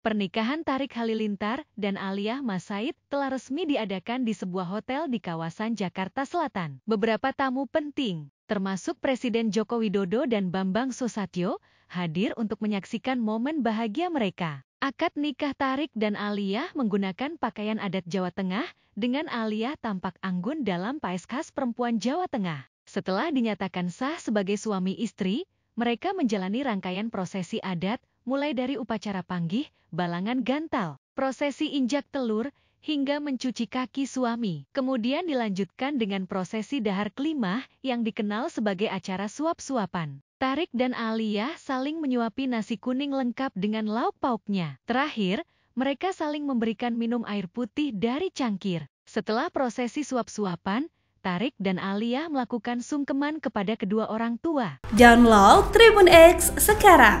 Pernikahan Tarik Halilintar dan Aliyah Mas Said telah resmi diadakan di sebuah hotel di kawasan Jakarta Selatan. Beberapa tamu penting, termasuk Presiden Joko Widodo dan Bambang Susatyo, hadir untuk menyaksikan momen bahagia mereka. Akad nikah Tarik dan Aliyah menggunakan pakaian adat Jawa Tengah dengan Aliyah tampak anggun dalam paes khas perempuan Jawa Tengah. Setelah dinyatakan sah sebagai suami istri, mereka menjalani rangkaian prosesi adat mulai dari upacara panggih, balangan gantal, prosesi injak telur, hingga mencuci kaki suami. Kemudian dilanjutkan dengan prosesi dahar kelima yang dikenal sebagai acara suap-suapan. Tarik dan Alia saling menyuapi nasi kuning lengkap dengan lauk pauknya. Terakhir, mereka saling memberikan minum air putih dari cangkir. Setelah prosesi suap-suapan, Tarik dan Alia melakukan sungkeman kepada kedua orang tua. Download Tribun X sekarang